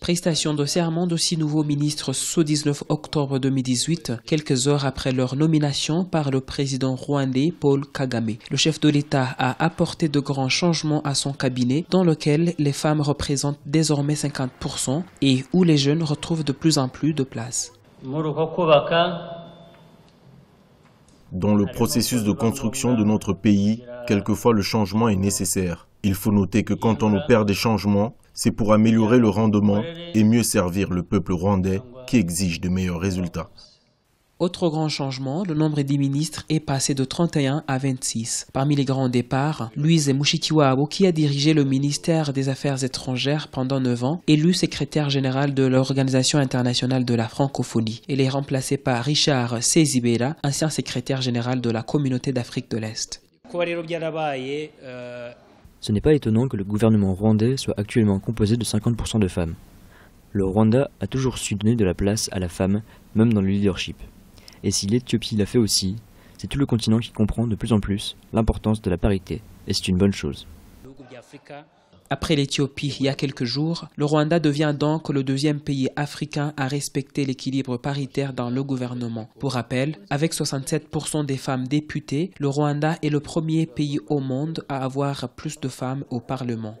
Prestation de serment de six nouveaux ministres ce 19 octobre 2018, quelques heures après leur nomination par le président rwandais Paul Kagame. Le chef de l'État a apporté de grands changements à son cabinet, dans lequel les femmes représentent désormais 50% et où les jeunes retrouvent de plus en plus de place. Dans le processus de construction de notre pays, quelquefois le changement est nécessaire. Il faut noter que quand on opère des changements, c'est pour améliorer le rendement et mieux servir le peuple rwandais qui exige de meilleurs résultats. Autre grand changement, le nombre des ministres est passé de 31 à 26. Parmi les grands départs, Louise Mushikiwabo, qui a dirigé le ministère des Affaires étrangères pendant 9 ans, élue secrétaire générale de l'Organisation internationale de la francophonie. Elle est remplacée par Richard Sezibera, ancien secrétaire général de la Communauté d'Afrique de l'Est. Ce n'est pas étonnant que le gouvernement rwandais soit actuellement composé de 50% de femmes. Le Rwanda a toujours su donner de la place à la femme, même dans le leadership. Et si l'Éthiopie l'a fait aussi, c'est tout le continent qui comprend de plus en plus l'importance de la parité, et c'est une bonne chose. Après l'Éthiopie il y a quelques jours, le Rwanda devient donc le deuxième pays africain à respecter l'équilibre paritaire dans le gouvernement. Pour rappel, avec 67% des femmes députées, le Rwanda est le premier pays au monde à avoir plus de femmes au Parlement.